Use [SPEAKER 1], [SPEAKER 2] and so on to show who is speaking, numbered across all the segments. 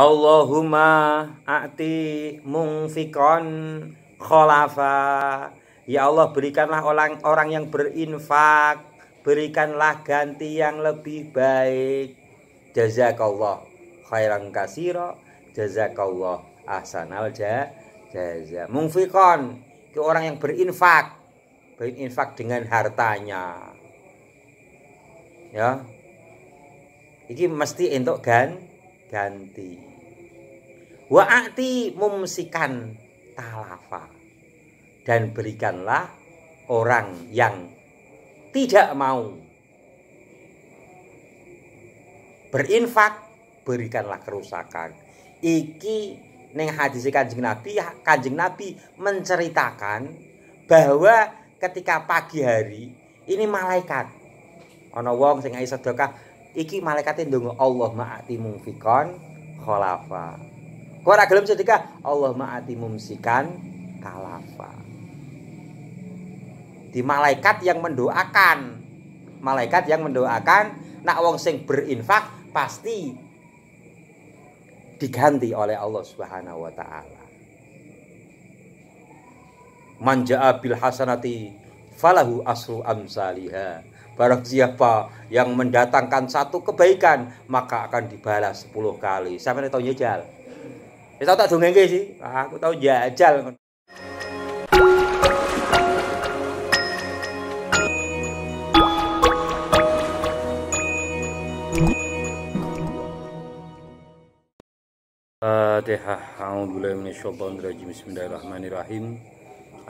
[SPEAKER 1] Allahumma a'ti mungfikon kholafa Ya Allah berikanlah orang orang yang berinfak Berikanlah ganti yang lebih baik Jazakallah khairan kasiro Jazakallah ahsanal ja jaza Mungfikon Itu orang yang berinfak Berinfak dengan hartanya Ya Iki mesti untuk gan ganti. Wa'ati mumsikan talafa. Dan berikanlah orang yang tidak mau berinfak berikanlah kerusakan. Iki neng hadis kanjeng Nabi, kanjeng Nabi menceritakan bahwa ketika pagi hari ini malaikat Ono wong sing sedekah iki malaikate ndonga Allah ma'ati mungfikon kholafa Kok ora gelem sedekah? Allah ma'ati mumsikan kalafa. Di malaikat yang mendoakan. Malaikat yang mendoakan nak wong sing berinfak pasti diganti oleh Allah Subhanahu wa taala. Manja'a bil hasanati falahu asru amsalihah. Barang siapa yang mendatangkan satu kebaikan maka akan dibalas 10 kali. Sampai tahu jajal. Ya, Wis ya, tak dongengke sih. Ah, aku tau jajal Fatihah. A'udzubillahi minasyaitonirrajim. Bismillahirrahmanirrahim.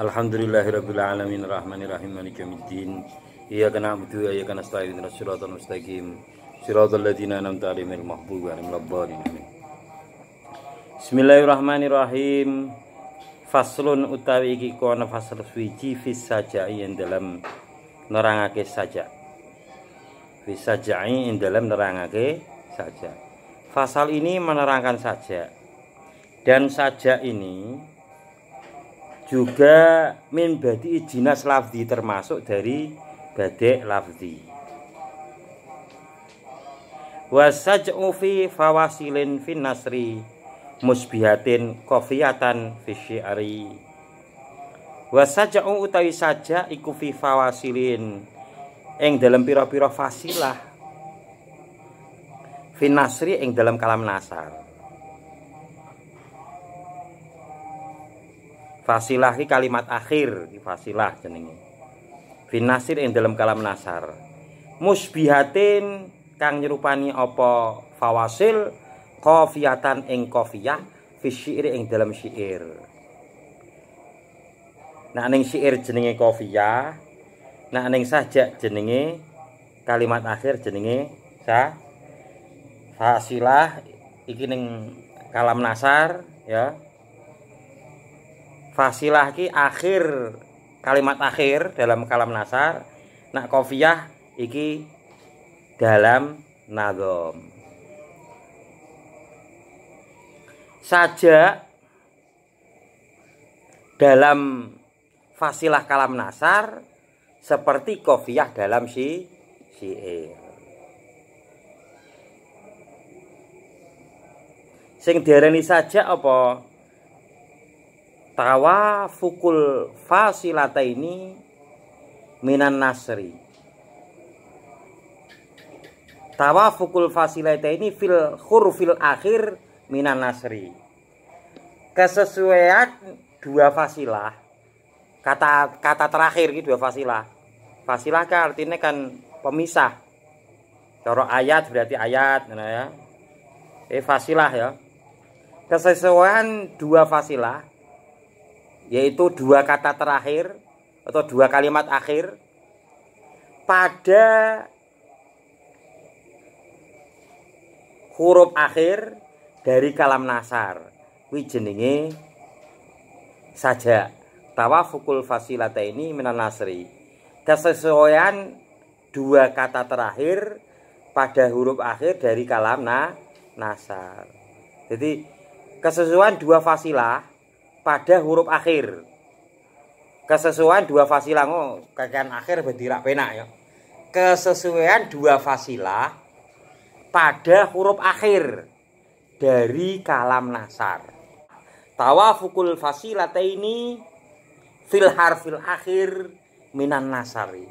[SPEAKER 1] Alhamdulillahirabbil alamin arrahmanirrahim maliki yaumiddin. Iyyaka na'budu wa iyyaka nasta'in. Ihdinash mustaqim. Shiratal ladzina an'amta 'alaihim Amin. Bismillahirrahmanirrahim faslun utawi iki kono fasl suci fis saja yang dalam nerangake saja fis sajai yang dalam nerangake saja fasal ini menerangkan saja dan saja ini juga min badi jinas lafzi termasuk dari badek lafzi wasaj'u fi fawasilin fin nasri musbihatin kofiatan fisyari wasaja'u utawi saja iku fi fawasilin ing dalam pira-pira fasilah finasri ing dalam kalam nasar fasilah ki kalimat akhir fasilah jenenge finasir ing dalam kalam nasar musbihatin kang nyerupani apa fawasil Kofiatan ing kofiyah fisyir ing dalam syair nah ning syair jenenge kofiyah nah ning sajak jenenge kalimat akhir jenenge sa fasilah iki ning kalam nasar ya fasilah ki akhir kalimat akhir dalam kalam nasar nak kofiyah iki dalam nadom saja dalam fasilah kalam nasar seperti kofiyah dalam si syair. Sing diarani saja apa? Tawa fukul fasilata ini minan nasri. Tawa fukul fasilata ini fil fil akhir minan nasri kesesuaian dua fasilah kata kata terakhir gitu dua fasilah fasilah kan artinya kan pemisah coro ayat berarti ayat nah ya eh fasilah ya kesesuaian dua fasilah yaitu dua kata terakhir atau dua kalimat akhir pada huruf akhir dari kalam nasar kuwi jenenge saja tawafukul fasilata ini minan nasri kesesuaian dua kata terakhir pada huruf akhir dari kalam na nasar jadi kesesuaian dua fasilah pada huruf akhir kesesuaian dua fasilah oh, kagian akhir berdirak penak ya kesesuaian dua fasilah pada huruf akhir dari kalam nasar. Tawafukul fasilata ini fil harfil akhir minan nasari.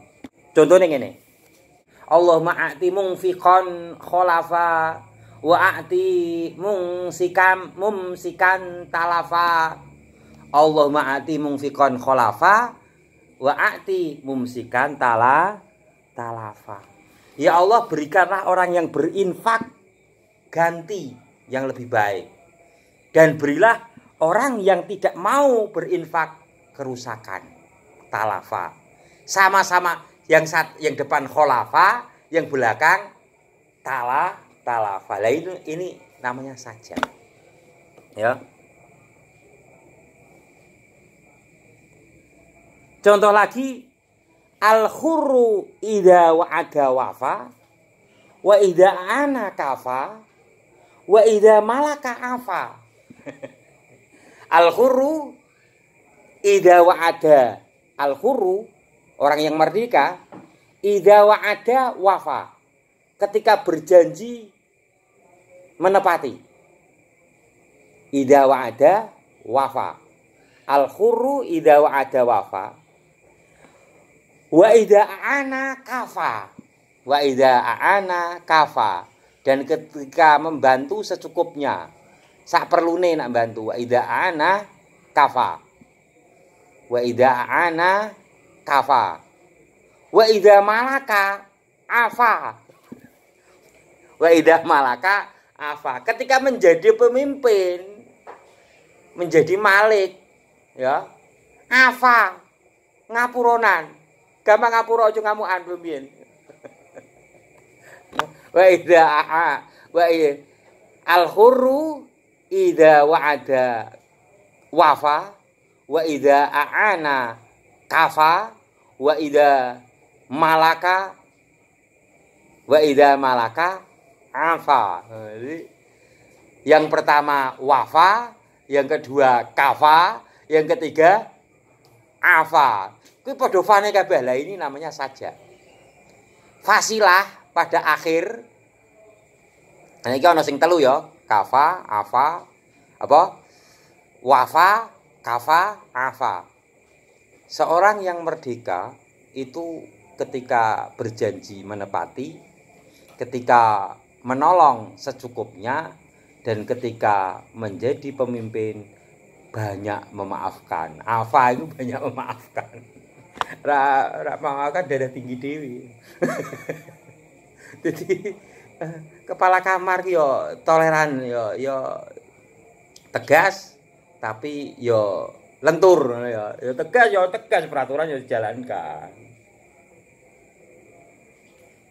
[SPEAKER 1] Contohnya gini. Allahumma a'ti mungfiqan kholafa wa a'ti mungsikan mumsikan talafa. Allahumma a'ti mungfiqan kholafa wa a'ti mumsikan tala talafa. Ya Allah berikanlah orang yang berinfak ganti yang lebih baik. Dan berilah orang yang tidak mau berinfak kerusakan, talafa. Sama-sama yang saat yang depan kholafa, yang belakang tala talafa. Nah, ini, ini namanya saja. Ya. Contoh lagi al ida wa wa'ada wafa wa ida ana kafa wa idha malaka afa al idha wa ada al khuru orang yang merdeka wa ada wafa ketika berjanji menepati wa ada wafa al idha wa ada wafa wa idha ana kafa wa idha ana kafa dan ketika membantu secukupnya sak nih nak bantu wa ida ana kafa wa ida ana kafa wa ida malaka afa wa ida malaka afa ketika menjadi pemimpin menjadi malik ya afa ngapuronan gampang ngapura aja ngamukan pemimpin wa ida aa wa iya. al ida wa ada wafa wa ida aana kafa wa ida malaka wa ida malaka afa jadi yang pertama wafa yang kedua kafa yang ketiga afa kui podofane kabeh lah ini namanya saja fasilah pada akhir
[SPEAKER 2] nah ini ana sing telu ya
[SPEAKER 1] kafa afa apa wafa kafa afa seorang yang merdeka itu ketika berjanji menepati ketika menolong secukupnya dan ketika menjadi pemimpin banyak memaafkan Afa itu banyak memaafkan ra, ra maafkan darah tinggi dewi Jadi kepala kamar yo toleran yo yo tegas tapi yo lentur ya ya tegas yo tegas peraturan yo dijalankan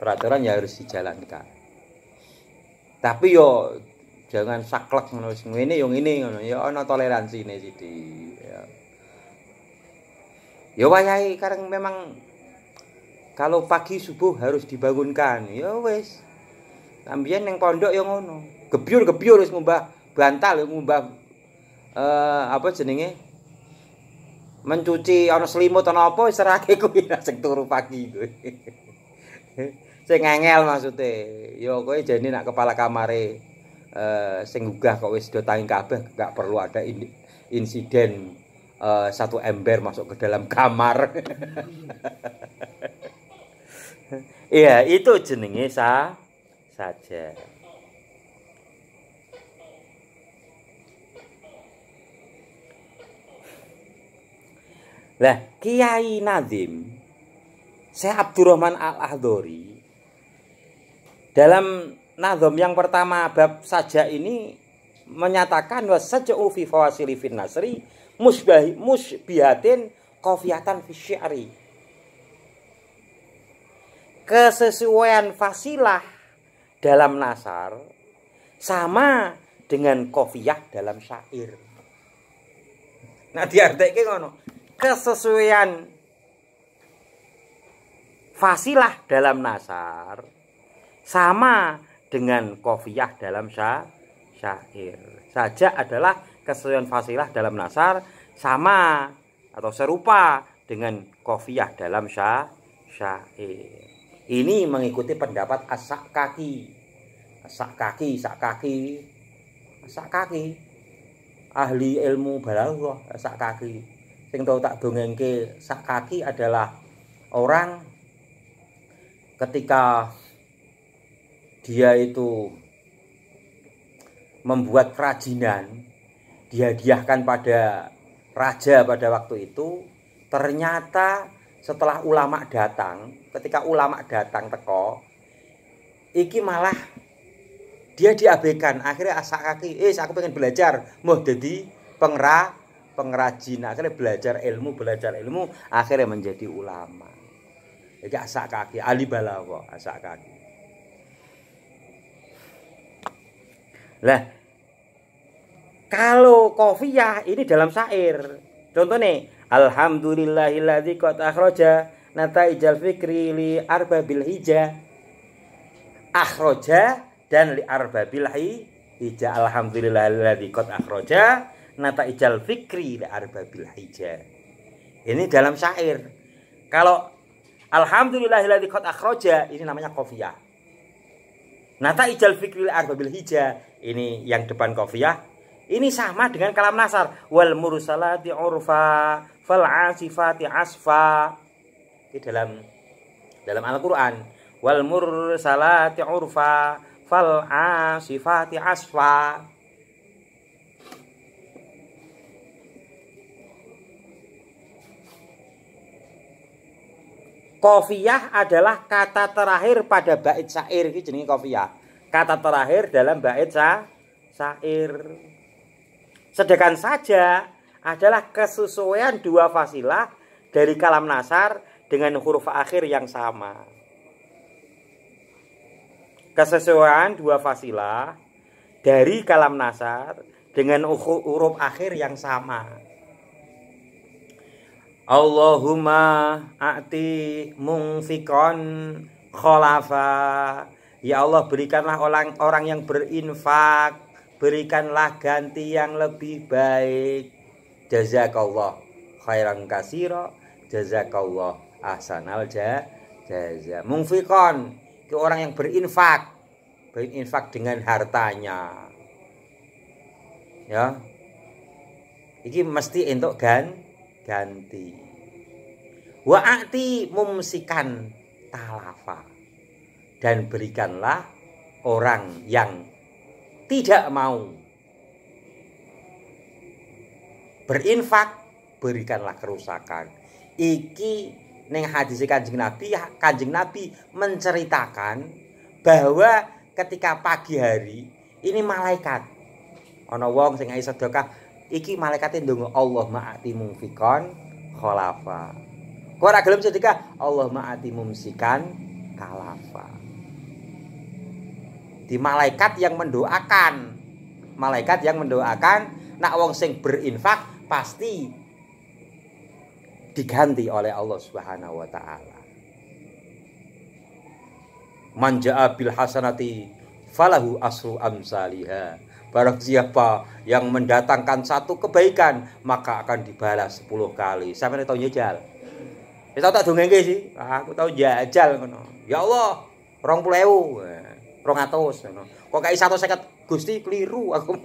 [SPEAKER 1] peraturan ya harus dijalankan tapi yo jangan saklek ngono sing ini yo ini ngono ya ana toleransi ini jadi yo wayahe kareng memang kalau pagi subuh harus dibangunkan ya wes ambien yang pondok yang ngono gebyur gebyur wis ngubah bantal ya ngubah uh, eh, apa jenenge mencuci ono selimut ono apa wis serake kuwi sing turu pagi kuwi sing angel maksude ya kowe jane nak kepala kamare uh, sing gugah kok wis do tangi kabeh gak perlu ada in insiden uh, satu ember masuk ke dalam kamar Iya, itu jenenge sa saja. Lah, Kiai Nadim, saya Abdurrahman Al-Ahdori dalam nadom yang pertama bab saja ini menyatakan bahwa sejauh ufi fawasili fin nasri musbih musbihatin kofiatan fisyari kesesuaian fasilah dalam nasar sama dengan kofiyah dalam syair. Nah diartikan ngono. Kesesuaian fasilah dalam nasar sama dengan kofiyah dalam syair. Saja adalah kesesuaian fasilah dalam nasar sama atau serupa dengan kofiyah dalam syair. Ini mengikuti pendapat asak kaki. Asak kaki, asak kaki. Asak kaki. Ahli ilmu balaghah, asak kaki. Sing tau tak dongengke, asak kaki adalah orang ketika dia itu membuat kerajinan dihadiahkan pada raja pada waktu itu ternyata setelah ulama datang, ketika ulama datang teko, iki malah dia diabaikan. Akhirnya asak kaki, eh aku pengen belajar, mau jadi pengra pengrajin. Akhirnya belajar ilmu, belajar ilmu, akhirnya menjadi ulama. Jadi asak kaki, ali balawo, asak kaki. Lah, kalau kofiyah ini dalam syair. nih Alhamdulillahilladzi qad akhraja nataijal fikri li arbabil hija. Akhraja dan li arbabil hija. Alhamdulillahilladzi qad akhraja nataijal fikri li arbabil hija. Ini dalam syair. Kalau Alhamdulillahilladzi qad akhraja ini namanya kofiyah. Nata ijal fikri arbabil hija. Ini yang depan kofiah. Ini sama dengan kalam nasar. Wal mursalati urfa fal asifati asfa di dalam dalam Al-Qur'an wal mursalati urfa fal asifati asfa Kofiyah adalah kata terakhir pada bait syair iki jenenge kofiyah. Kata terakhir dalam bait syair. Sedangkan saja adalah kesesuaian dua fasilah dari kalam nasar dengan huruf akhir yang sama. Kesesuaian dua fasilah dari kalam nasar dengan huruf akhir yang sama. Allahumma a'ti mungfikon kholafa Ya Allah berikanlah orang orang yang berinfak Berikanlah ganti yang lebih baik jazakallah khairan kasiro, jazakallah ahsanal jaza mungfikon ke orang yang berinfak berinfak dengan hartanya ya ini mesti untuk gan ganti waati mumsikan talafa dan berikanlah orang yang tidak mau berinfak berikanlah kerusakan. Iki neng hadis Kanjeng Nabi, Kanjeng Nabi menceritakan bahwa ketika pagi hari ini malaikat ana wong sing ae sedekah iki malaikate ndonga Allah ma'ati mungfikon kholafa. Kok ora gelem sedekah Allah ma'ati mumsikan kalafa. Di malaikat yang mendoakan, malaikat yang mendoakan nak wong sing berinfak pasti diganti oleh Allah Subhanahu wa taala. Man ja'a bil hasanati falahu asru amsalihha. Barang siapa yang mendatangkan satu kebaikan maka akan dibalas 10 kali. Sampai tahu jajal. Ya tak dongengke sih. Ah, aku tahu jajal ngono. Ya Allah, 20.000, 200 eh, ngono. Kok kaya 150 Gusti keliru aku.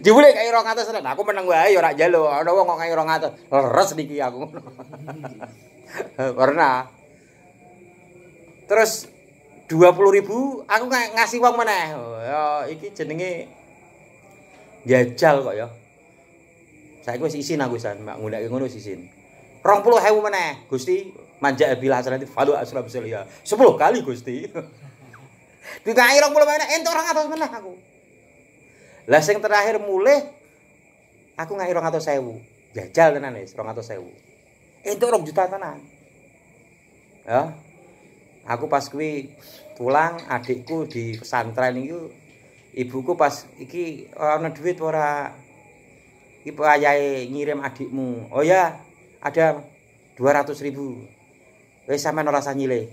[SPEAKER 1] Jebule kae 200 aku meneng wae ya ora jalo. Ana wong kok kae 200. Leres niki aku. Pernah. Terus 20 ribu aku ng ngasih uang meneh. Ya iki jenenge jajal kok ya. Saya wis isin aku san, mbak ngundake ngono isin. 20.000 meneh. Gusti manja bila asrati falu asra ya. 10 kali Gusti. Ditangi mana menit orang atau mana aku. Lah sing terakhir mulai aku atau sewu Jajal tenan atau sewu Entuk 2 juta tenan. Ya. Aku pas kui pulang adikku di pesantren itu ibuku pas iki ana duit ora ibu ayahe ngirim adikmu. Oh ya, ada ratus ribu. wes sama ora nyile.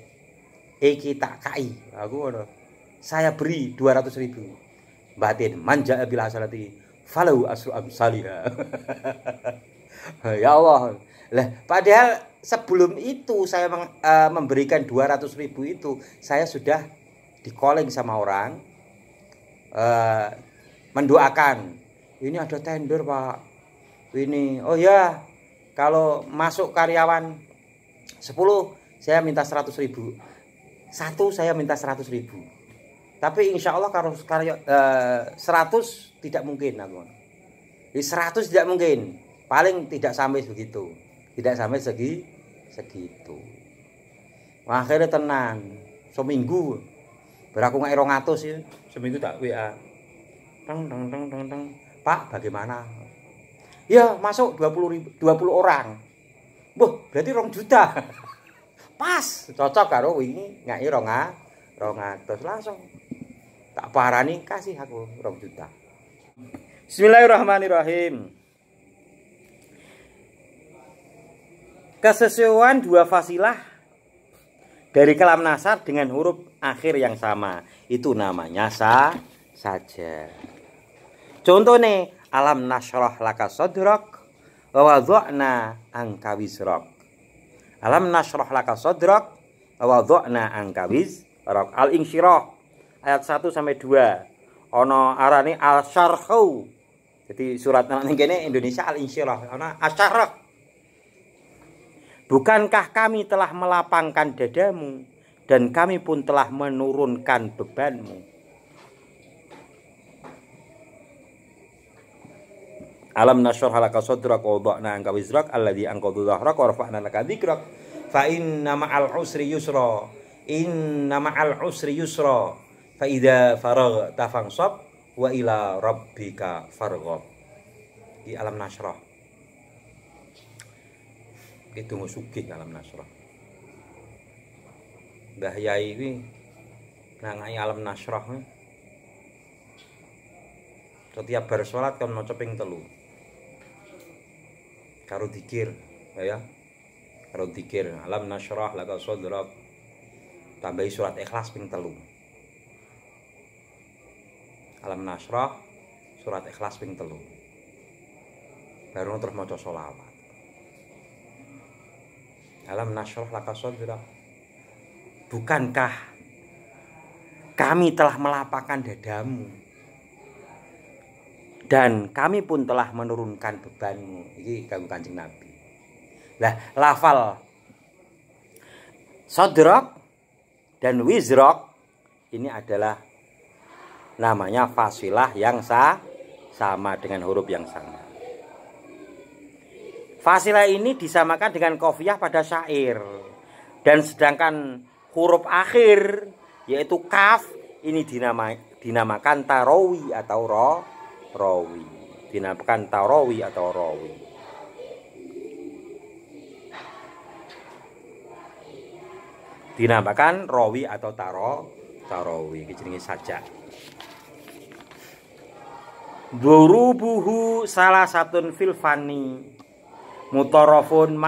[SPEAKER 1] Iki tak kai. Aku ngono saya beri 200 ribu batin manja bil hasanati falau asru amsalha ya Allah lah padahal sebelum itu saya meng, uh, memberikan 200 ribu itu saya sudah di calling sama orang uh, mendoakan ini ada tender pak ini oh ya kalau masuk karyawan 10 saya minta 100 ribu satu saya minta 100 ribu tapi insya Allah kalau karyo, eh, 100 tidak mungkin namun. seratus tidak mungkin. Paling tidak sampai segitu, Tidak sampai segi segitu. Wah, akhirnya tenang Seminggu beraku nggak erong atus ya. Seminggu tak WA. Teng teng teng teng teng. Pak, bagaimana? Ya, masuk 20 ribu, 20 orang. Wah, berarti rong juta. Pas, cocok karo ini nggak erong rong langsung tak parani kasih aku rong juta Bismillahirrahmanirrahim kesesuaian dua fasilah dari kalam nasar dengan huruf akhir yang sama itu namanya sa saja contoh nih alam nasroh laka sodrok wawadzo'na angkawis rok. alam nasroh laka sodrok wawadzo'na angkawis rok al insyirah ayat 1 sampai 2. Ono arani al-syarhu. Jadi surat nang kene Indonesia al-insyirah. Ono asyarah. Bukankah kami telah melapangkan dadamu dan kami pun telah menurunkan bebanmu? Alam nasyur halaka sodraka wa dha'na angka wizrak Alladhi angkadu dhahraka wa rafa'na laka dikrak Fa inna ma'al usri yusra Inna ma'al usri yusra faida tafang sob wa ila rabbika farghab di alam nasrah itu sugih alam nasrah Mbah Yai nangai alam nasrah eh. setiap bar salat kan maca ping telu karo dikir ya, ya karo dikir alam nasrah laka sodrak tambahi surat ikhlas ping telu alam nasroh surat ikhlas ping telu baru terus coba solawat alam nasroh laka sodra bukankah kami telah melapangkan dadamu dan kami pun telah menurunkan bebanmu ini kagum kancing nabi lah lafal sodrok dan wizrok ini adalah namanya fasilah yang sa sama dengan huruf yang sama. Fasilah ini disamakan dengan kofiah pada syair. Dan sedangkan huruf akhir yaitu kaf ini dinamai, dinamakan tarawi atau ro, rawi. Dinamakan tarawi atau rawi. Dinamakan rawi atau taro, tarawi kejenenge saja Dorubuhu salah satu filfani fani mutarafun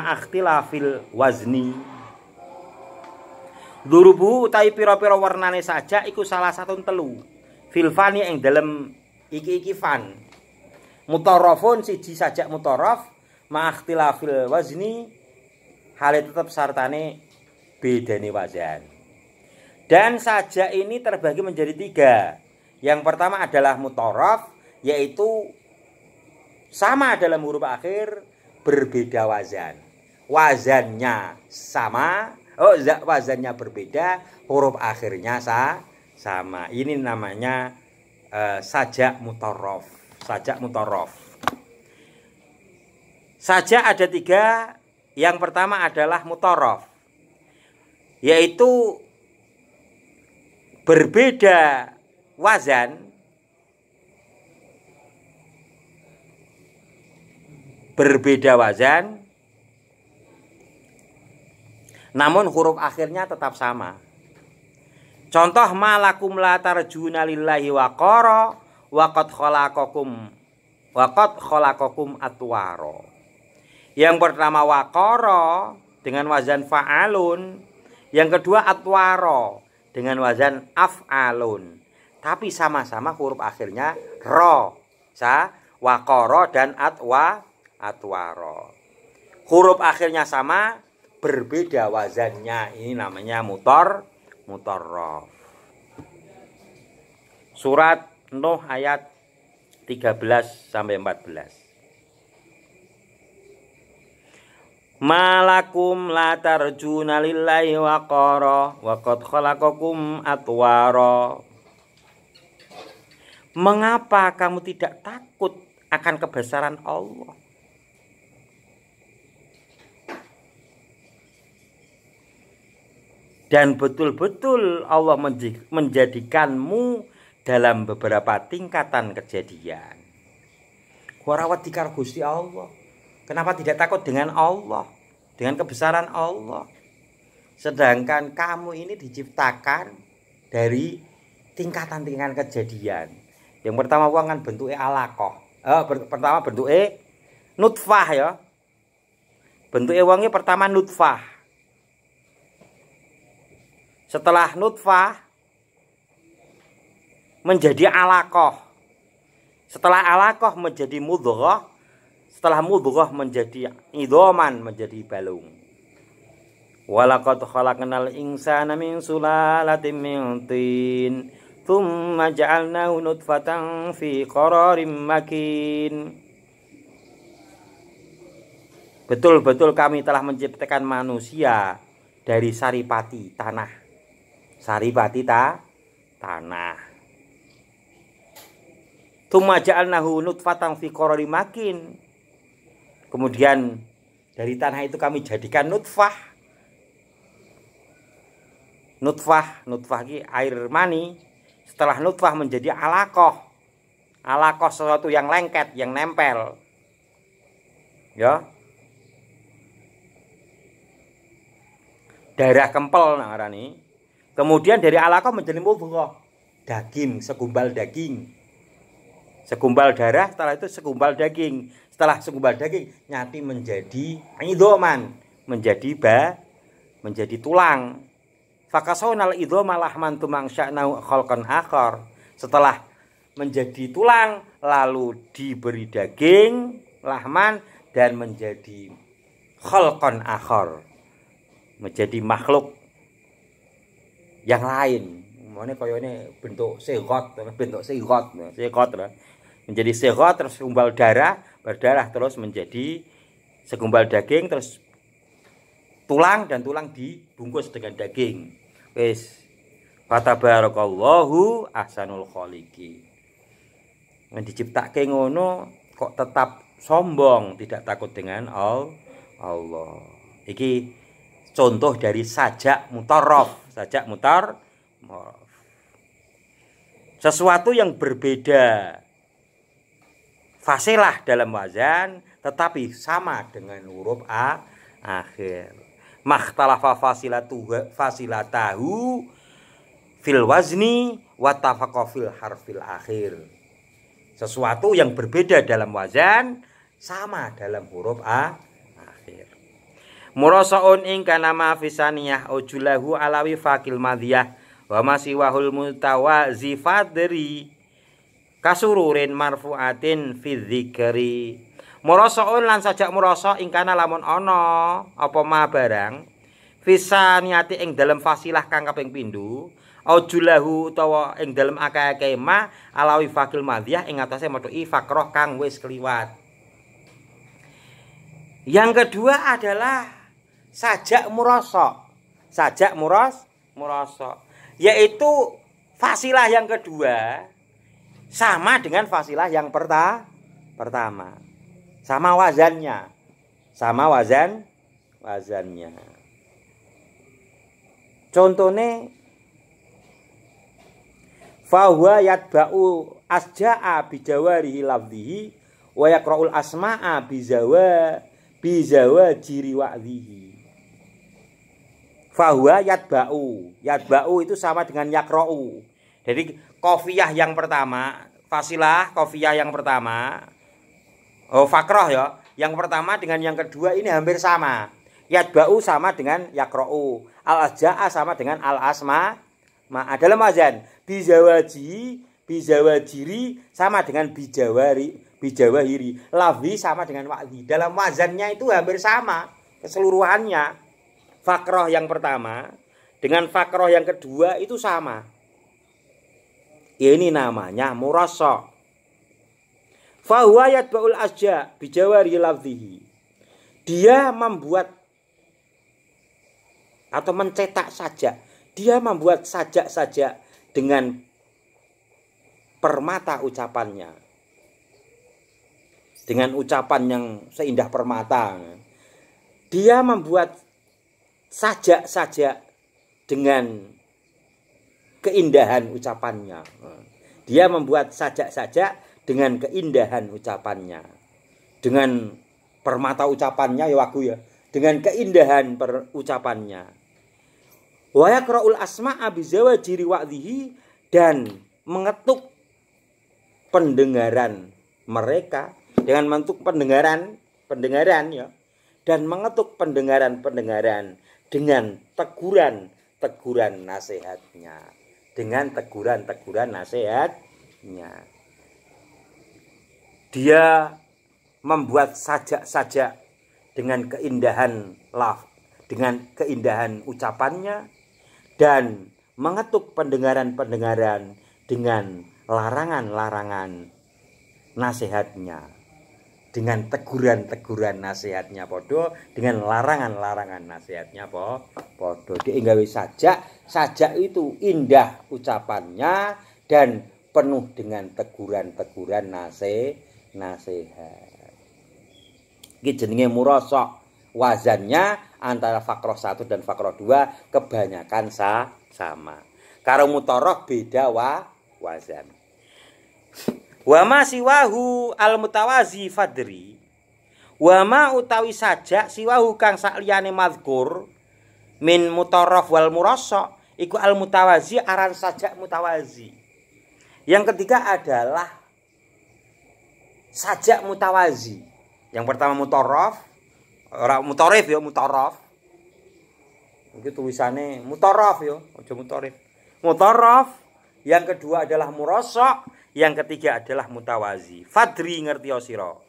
[SPEAKER 1] fil wazni Durubuhu utai piro-piro warnane saja iku salah satu telu filfani yang dalam iki-iki fan mutarafun siji mutorof mutaraf fil wazni itu tetap sartane bedane wazan dan saja ini terbagi menjadi tiga yang pertama adalah mutorof yaitu sama dalam huruf akhir berbeda wazan. Wazannya sama, oh wazannya berbeda, huruf akhirnya sa sama. Ini namanya uh, sajak mutorof. Sajak mutorof. Sajak ada tiga. Yang pertama adalah mutorof, yaitu berbeda wazan berbeda wazan namun huruf akhirnya tetap sama contoh malakum la tarjuna lillahi wa qad khalaqakum qad khalaqakum atwaro yang pertama waqara dengan wazan fa'alun yang kedua atwaro dengan wazan af'alun tapi sama-sama huruf akhirnya ro sa waqara dan atwa atwaro. Huruf akhirnya sama, berbeda wazannya. Ini namanya mutor, roh. Surat Nuh ayat 13 sampai 14. Malakum la tarjuna lillahi waqara wa qad khalaqakum atwara. Mengapa kamu tidak takut akan kebesaran Allah? dan betul-betul Allah menjadikanmu dalam beberapa tingkatan kejadian. Warawat dikar Gusti Allah. Kenapa tidak takut dengan Allah? Dengan kebesaran Allah. Sedangkan kamu ini diciptakan dari tingkatan-tingkatan kejadian. Yang pertama uang kan bentuknya alakoh. Eh, pertama bentuknya nutfah ya. Bentuknya uangnya pertama nutfah setelah nutfah menjadi alakoh. Setelah alakoh menjadi mudhoh setelah mudhoh menjadi idoman, menjadi balung. Walaqad khalaqnal insana min sulalatin min tin. Thumma ja'alnahu nutfatan fi qararin makin. Betul-betul kami telah menciptakan manusia dari saripati tanah saripati ta tanah tsumma ja'alnahu nutfatan fi makin kemudian dari tanah itu kami jadikan nutfah nutfah nutfah ini air mani setelah nutfah menjadi alakoh alakoh sesuatu yang lengket yang nempel ya darah kempel nah ini Kemudian dari alakoh menjadi mubghah, daging, segumpal daging. Segumpal darah, setelah itu segumpal daging. Setelah segumpal daging nyati menjadi idoman, menjadi ba, menjadi tulang. Fakasonal idoma lahman tumang sya'nau kolkon akhar. Setelah menjadi tulang lalu diberi daging, lahman dan menjadi kolkon akor Menjadi makhluk yang lain mana koyo ini bentuk sekot bentuk sehot lah menjadi sehot terus umbal darah berdarah terus menjadi segumpal daging terus tulang dan tulang dibungkus dengan daging wis fatabarakallahu ahsanul kholiki yang diciptake ngono kok tetap sombong tidak takut dengan Allah iki contoh dari sajak mutorof sajak mutar sesuatu yang berbeda fasilah dalam wazan tetapi sama dengan huruf a akhir makhtalafa fasilatu fasilatahu fil wazni watafaqa fil harfil akhir sesuatu yang berbeda dalam wazan sama dalam huruf a akhir murasaun ing kana ma fisaniyah ujulahu alawi fakil madhiyah wa masiwahul mutawazifadri kasururin marfuatin fi dzikri murasaun lan sajak murasa ing kana lamun ana apa ma barang fisaniyati ing dalam fasilah kang kaping pindu, aujulahu utawa ing dalam akeh-akeh ma alawi fakil madhiyah ing atase metuki fakroh kang wis kliwat yang kedua adalah sajak murosok sajak muros murosok yaitu fasilah yang kedua sama dengan fasilah yang perta, pertama sama wazannya sama wazan wazannya contohnya fahuwa yatba'u asja'a bijawari lafdihi wa yaqra'ul asma'a bizawa bizawa jiri wa'zihi Fahuwa yatba'u. Yatba'u itu sama dengan yakro'u. Jadi kofiyah yang pertama, fasilah kofiyah yang pertama, oh fakroh ya, yang pertama dengan yang kedua ini hampir sama. Yatba'u sama dengan yakro'u. Al-ajja'a sama dengan al-asma. Ma adalah mazan bijawaji bijawajiri sama dengan bijawari bijawahiri lavi sama dengan wa'li dalam wazannya itu hampir sama keseluruhannya fakroh yang pertama dengan fakroh yang kedua itu sama. Ini namanya muroso. Fahuayat baul asja bijawari lafzihi. Dia membuat atau mencetak saja. Dia membuat sajak saja dengan permata ucapannya. Dengan ucapan yang seindah permata. Dia membuat sajak-sajak dengan keindahan ucapannya. Dia membuat sajak-sajak dengan keindahan ucapannya. Dengan permata ucapannya ya waku ya. Dengan keindahan per ucapannya. Wa yaqra'ul asma'a bi zawajiri wa'dhihi dan mengetuk pendengaran mereka dengan mengetuk pendengaran pendengaran ya dan mengetuk pendengaran pendengaran dengan teguran teguran nasihatnya dengan teguran teguran nasihatnya dia membuat sajak-sajak dengan keindahan laf dengan keindahan ucapannya dan mengetuk pendengaran-pendengaran dengan larangan-larangan nasihatnya dengan teguran-teguran nasihatnya podo dengan larangan-larangan nasihatnya po podo diinggawi saja, saja itu indah ucapannya dan penuh dengan teguran-teguran nase nasihat gitu jenenge murosok wazannya antara fakroh satu dan fakroh dua kebanyakan sa sama karo mutorok beda wa wazan Wa ma siwahu al mutawazi fadri. Wa ma utawi saja siwahu kang sakliyane madhkur min mutorof wal murosok iku al mutawazi aran saja mutawazi. Yang ketiga adalah sajak mutawazi. Yang pertama mutorof, orang mutorif ya mutorof. Itu tulisannya mutorof ya, aja mutorif, mutorof. yang kedua adalah murosok, yang ketiga adalah mutawazi. Fadri ngerti siro.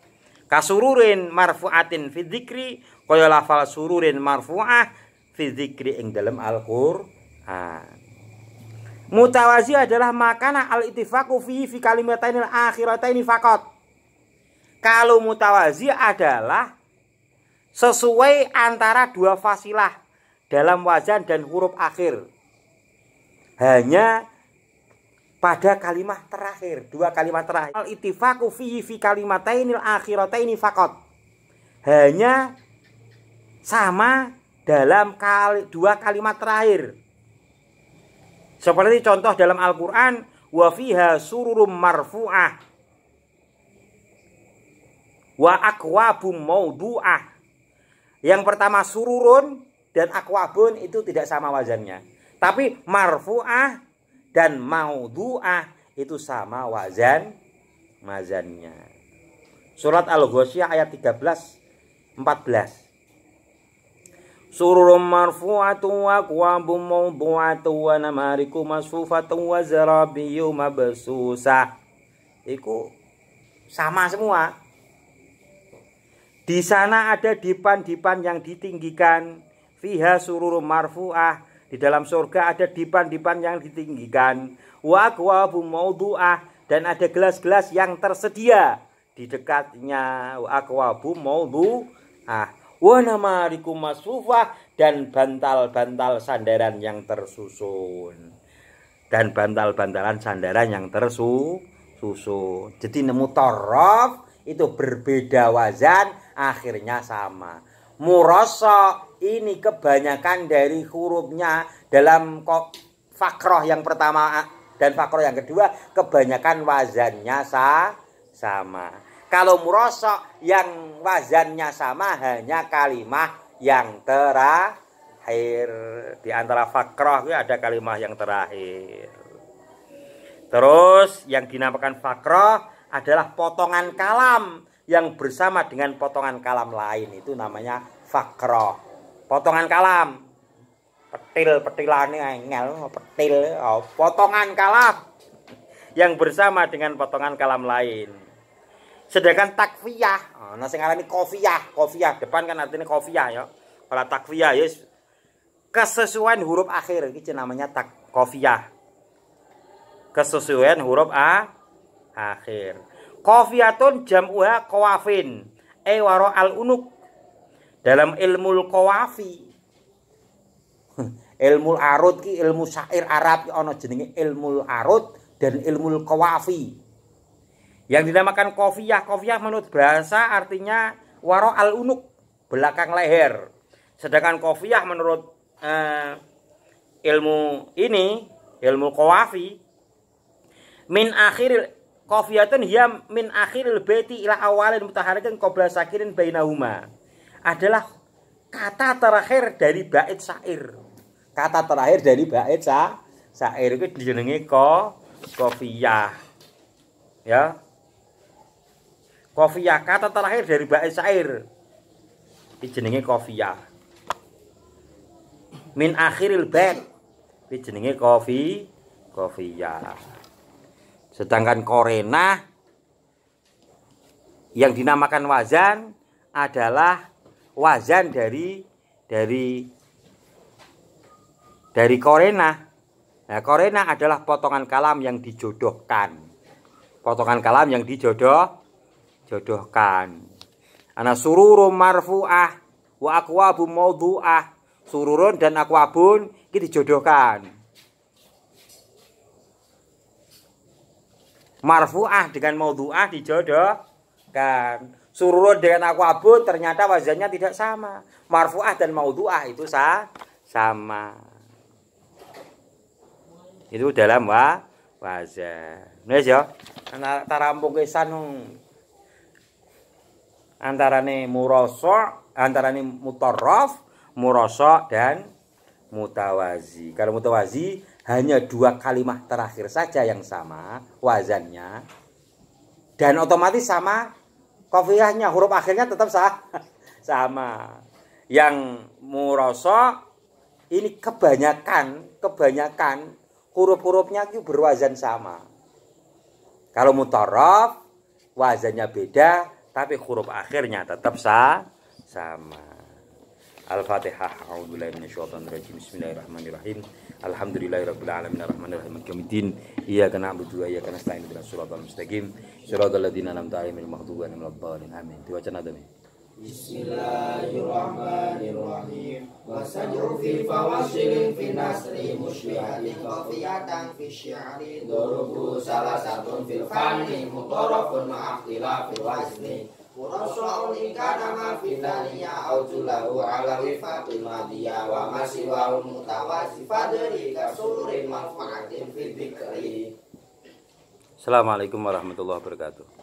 [SPEAKER 1] Kasururin marfuatin fidikri. dzikri kaya lafal sururin marfuah fidikri ing dalam Al-Qur'an. Mutawazi adalah makana al itifaku fi fi kalimatainil ini fakot. Kalau mutawazi adalah sesuai antara dua fasilah dalam wazan dan huruf akhir. Hanya pada kalimat terakhir dua kalimat terakhir al itifaku fi fi kalimatainil ini fakot hanya sama dalam kali dua kalimat terakhir seperti contoh dalam Al-Qur'an wa fiha sururum marfu'ah wa akwabum maudu'ah yang pertama sururun dan akwabun itu tidak sama wazannya tapi marfu'ah dan mau maudhu'ah itu sama wazan mazannya. Surat Al-Ghasyiyah ayat 13 14. Sururum marfu'atu wa aqwabum mawdu'atu wa namariku masfufatu wa zarabiyyu mabsusah. Iku sama semua. Di sana ada dipan-dipan yang ditinggikan, fiha sururum marfu'ah di dalam surga ada dipan-dipan yang ditinggikan. Wa akwabu maudu'ah. Dan ada gelas-gelas yang tersedia di dekatnya. Wa akwabu maudu'ah. Wa namarikum masufah. Dan bantal-bantal sandaran yang tersusun. Dan bantal-bantalan sandaran yang tersusun. Jadi nemu torof itu berbeda wazan akhirnya sama. Murosok ini kebanyakan dari hurufnya dalam kok fakroh yang pertama dan fakroh yang kedua kebanyakan wazannya sa sama. Kalau murosok yang wazannya sama hanya kalimah yang terakhir di antara fakroh itu ada kalimah yang terakhir. Terus yang dinamakan fakroh adalah potongan kalam yang bersama dengan potongan kalam lain itu namanya fakroh potongan kalam petil petilane angel ah, petil oh, potongan kalam yang bersama dengan potongan kalam lain sedangkan takfiyah oh, nah sing ini kofiyah kofiyah depan kan artinya kofiyah ya kalau takfiyah ya kesesuaian huruf akhir ini namanya tak kofiyah kesesuaian huruf a akhir kofiyatun jamuha kawafin ewaro al unuk dalam ilmu kawafi ilmu arut ki ilmu syair Arab ki ya ono jenenge ilmu arut dan ilmu kawafi yang dinamakan kofiyah kofiyah menurut bahasa artinya waro al unuk belakang leher sedangkan kofiyah menurut eh, ilmu ini ilmu kawafi min akhir kofiyatun hiya min akhir akhiril baiti ila awalin mutaharikin kobra sakirin bainahuma adalah kata terakhir dari bait syair. Kata terakhir dari bait sa syair itu dijenengi ko kofiyah. Ya. Kofiyah kata terakhir dari bait syair. Dijenengi kofiyah. Min akhiril bait dijenengi kofi kofiyah. Sedangkan korena yang dinamakan wazan adalah wazan dari dari dari korena. Nah, korena adalah potongan kalam yang dijodohkan. Potongan kalam yang dijodoh jodohkan. Ana sururun marfu'ah wa aqwabu maudhu'ah. Sururun dan akwabun ini dijodohkan. Marfu'ah dengan maudhu'ah dijodohkan sururun dengan aku abu ternyata wazannya tidak sama. Marfu'ah dan maudhu'ah itu sah, sama. Itu dalam wa wazan. nih ya. Antara antara nih murosok, antara nih mutorof, murosok dan mutawazi. Kalau mutawazi hanya dua kalimat terakhir saja yang sama wazannya dan otomatis sama kofiyahnya huruf akhirnya tetap sah sama yang muroso ini kebanyakan kebanyakan huruf-hurufnya itu berwazan sama kalau mutorof wazannya beda tapi huruf akhirnya tetap sah sama Al-Fatihah. A'udzubillahi minasyaitonirrajim. Bismillahirrahmanirrahim. Alhamdulillahirabbil alamin arrahmanir rahim Iyyaka na'budu wa iyyaka nasta'in ihdinas siratal mustaqim. Siratal ladzina an'amta 'alaihim maghdubi 'alaihim waladdallin. Amin. Diwacana demi. Bismillahirrahmanirrahim. Wasajru fi fawasilin fi nasri musyihati qafiyatan fi syi'ri durubu salah fil Rasulun ingkana ma finariya aujulahu ala wifatil madiya wa masiwahul mutawasifadri kasurin manfaatin fidikri Assalamualaikum warahmatullahi wabarakatuh